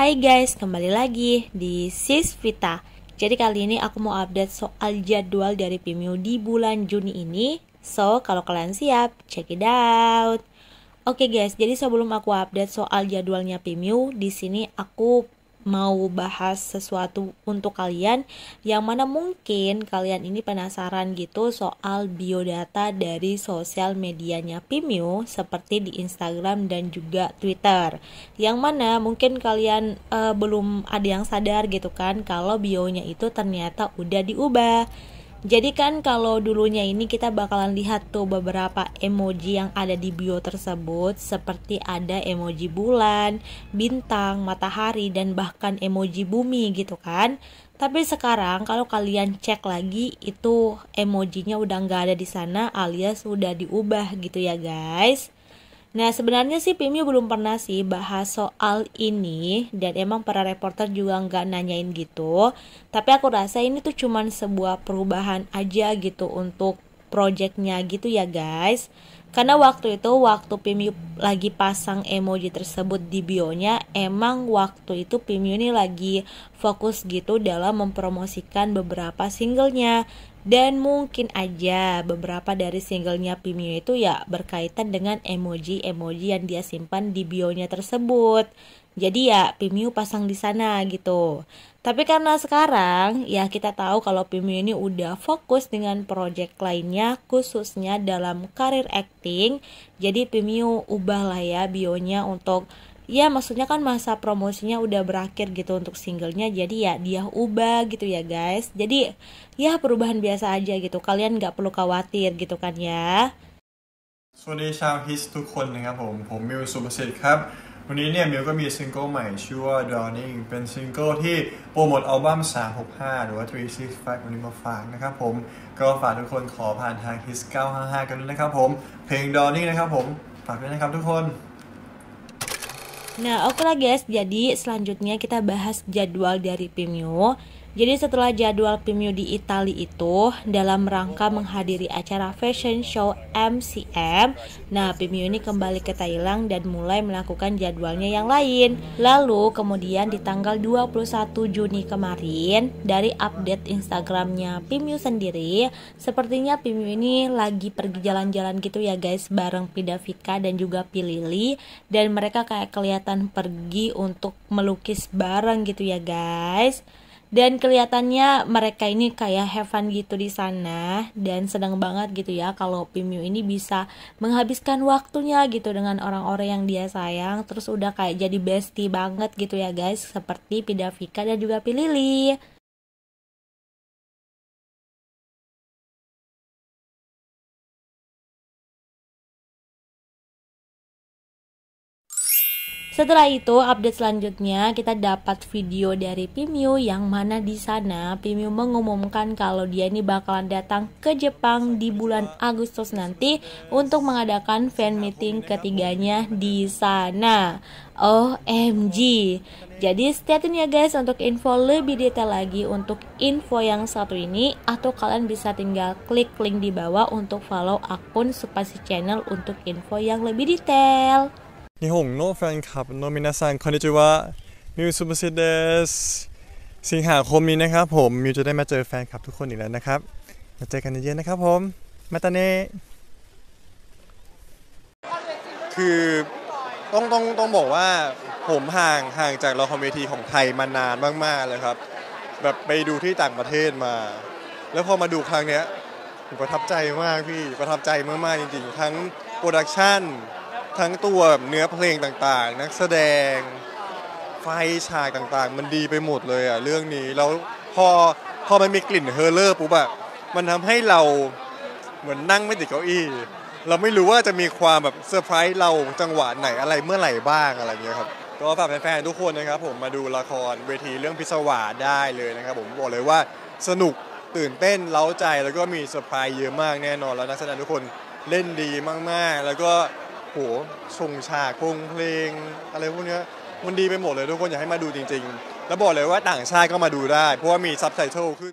Hai guys, kembali lagi di Sis Vita. Jadi kali ini aku mau update soal jadwal dari pimio di bulan Juni ini. So, kalau kalian siap, check it out. Oke okay guys, jadi sebelum aku update soal jadwalnya pimio di sini aku mau bahas sesuatu untuk kalian yang mana mungkin kalian ini penasaran gitu soal biodata dari sosial medianya Pimio seperti di Instagram dan juga Twitter. Yang mana mungkin kalian uh, belum ada yang sadar gitu kan kalau bionya itu ternyata udah diubah. Jadi kan kalau dulunya ini kita bakalan lihat tuh beberapa emoji yang ada di bio tersebut seperti ada emoji bulan, bintang, matahari dan bahkan emoji bumi gitu kan. Tapi sekarang kalau kalian cek lagi itu emojinya udah nggak ada di sana alias udah diubah gitu ya guys. Nah sebenarnya sih Pimi belum pernah sih bahas soal ini dan emang para reporter juga nggak nanyain gitu. Tapi aku rasa ini tuh cuman sebuah perubahan aja gitu untuk projectnya gitu ya guys. Karena waktu itu waktu Pimio lagi pasang emoji tersebut di bionya emang waktu itu Pimio ini lagi fokus gitu dalam mempromosikan beberapa singlenya dan mungkin aja beberapa dari singlenya Pimio itu ya berkaitan dengan emoji-emoji yang dia simpan di bionya tersebut. Jadi ya Pimio pasang di sana gitu. Tapi karena sekarang ya kita tahu kalau Pimio ini udah fokus dengan project lainnya khususnya dalam karir acting. Jadi Pimio ubahlah ya bionya untuk ya maksudnya kan masa promosinya udah berakhir gitu untuk singlenya jadi ya dia ubah gitu ya guys jadi ya perubahan biasa aja gitu kalian nggak perlu khawatir gitu kan ya สวัสดีชาวฮิสทุกคนนะครับผมผมมิวสุประสิทธิ์ครับวันนี้เนี่ยมิวก็มีซิงเกิลใหม่ชื่อว่า Drowning เป็นซิงเกิลที่โปรโมทอัลบั้ม365 หรือว่า365วันนี้มาฝากนะครับผมก็ฝากทุกคนขอผ่านทางฮิส955กันด้วยนะครับ ผม เพลง Drowning นะครับผมฝากด้วยนะครับทุกคน Nah, oke okay lah guys. Jadi, selanjutnya kita bahas jadwal dari Pimio. Jadi setelah jadwal Pimio di Italia itu dalam rangka menghadiri acara fashion show MCM, nah Pimio ini kembali ke Thailand dan mulai melakukan jadwalnya yang lain. Lalu kemudian di tanggal 21 Juni kemarin dari update Instagramnya Pimio sendiri, sepertinya Pimio ini lagi pergi jalan-jalan gitu ya guys bareng Pida Vika dan juga Pilili dan mereka kayak kelihatan pergi untuk melukis bareng gitu ya guys dan kelihatannya mereka ini kayak heaven gitu di sana dan sedang banget gitu ya kalau Pimyu ini bisa menghabiskan waktunya gitu dengan orang-orang yang dia sayang terus udah kayak jadi bestie banget gitu ya guys seperti Pidavika dan juga Pilili Setelah itu, update selanjutnya kita dapat video dari Pimio yang mana di sana Pimio mengumumkan kalau dia ini bakalan datang ke Jepang di bulan Agustus nanti untuk mengadakan fan meeting ketiganya di sana. OMG. Jadi stay tune ya guys untuk info lebih detail lagi untuk info yang satu ini atau kalian bisa tinggal klik link di bawah untuk follow akun Supasi Channel untuk info yang lebih detail. 日本のแฟนคลับโนมินาซังคอนดิจิวะมิวซูเปอร์ซิเดสสิงหาคมนี้นะครับผมมิวจะได้มาเจอแฟนคลับทุกคนอีกแล้วนะครับมาเจอกันเยอะๆนะครับผมมาตาเน่คือต้องต้องต้องบอกว่าผมห่างห่างจากละครเวทีของไทยมานานมากๆเลยครับ แบบไปดูที่ต่างประเทศมา แล้วพอมาดูครั้งเนี้ยผมประทับใจมากพี่ประทับใจมากๆจริงๆทั้งโปรดักชั่นทั้งตัวเนื้อเพลงต่าง ๆ นักแสดงไฟฉากต่าง ๆ มันดีไปหมดเลยอ่ะ เรื่องนี้แล้วพอพอมันมีกลิ่นเฮอร์เลอร์ปุ๊บบบมันทำให้เราเหมือนนั่งไม่ติดเก้าอี้เราไม่รู้ว่าจะมีความแบบเซอร์ไพรส์เราจังหวะไหนอะไรเมื่อไหร่บ้างอะไรเงี้ยครับ ก็ฝากแฟนๆ ทุกคนนะครับ ผมมาดูละครเวทีเรื่องพิศวาได้เลยนะครับ ผมบอกเลยว่าสนุกตื่นเต้นเล้าใจแล้วก็มีเซอร์ไพรส์เยอะมากแน่นอน แล้วนักแสดงทุกคนเล่นดีมาก ๆ แล้วก็โหชงฉากกรุงเพลงอะไรพวกเนี้ยมันดีไปหมดเลยทุกคนอยากให้มาดูจริงๆ แล้วบอกเลยว่าต่างชาติก็มาดูได้เพราะว่ามีซับไตเติลขึ้น